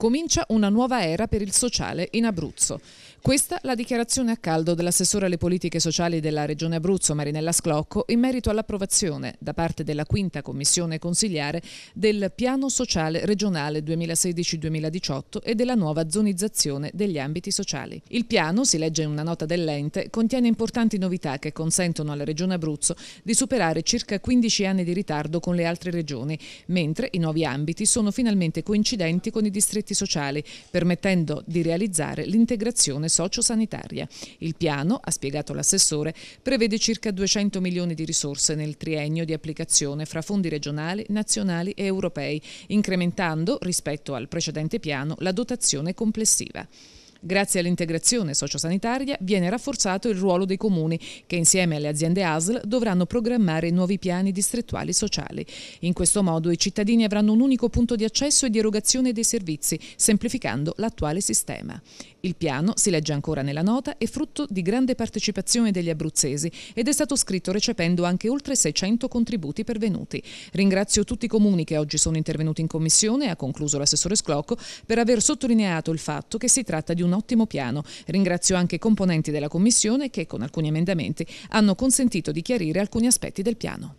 Comincia una nuova era per il sociale in Abruzzo. Questa la dichiarazione a caldo dell'assessore alle politiche sociali della Regione Abruzzo Marinella Sclocco in merito all'approvazione da parte della quinta commissione consigliare del piano sociale regionale 2016-2018 e della nuova zonizzazione degli ambiti sociali. Il piano, si legge in una nota dell'ente, contiene importanti novità che consentono alla Regione Abruzzo di superare circa 15 anni di ritardo con le altre regioni, mentre i nuovi ambiti sono finalmente coincidenti con i distretti aspetti sociali, permettendo di realizzare l'integrazione sociosanitaria. Il piano, ha spiegato l'assessore, prevede circa 200 milioni di risorse nel triennio di applicazione fra fondi regionali, nazionali e europei, incrementando, rispetto al precedente piano, la dotazione complessiva. Grazie all'integrazione sociosanitaria viene rafforzato il ruolo dei comuni che insieme alle aziende ASL dovranno programmare nuovi piani distrettuali sociali. In questo modo i cittadini avranno un unico punto di accesso e di erogazione dei servizi, semplificando l'attuale sistema. Il piano, si legge ancora nella nota, è frutto di grande partecipazione degli abruzzesi ed è stato scritto recependo anche oltre 600 contributi pervenuti. Ringrazio tutti i comuni che oggi sono intervenuti in commissione, ha concluso l'assessore Sclocco, per aver sottolineato il fatto che si tratta di un un ottimo piano. Ringrazio anche i componenti della Commissione che con alcuni emendamenti hanno consentito di chiarire alcuni aspetti del piano.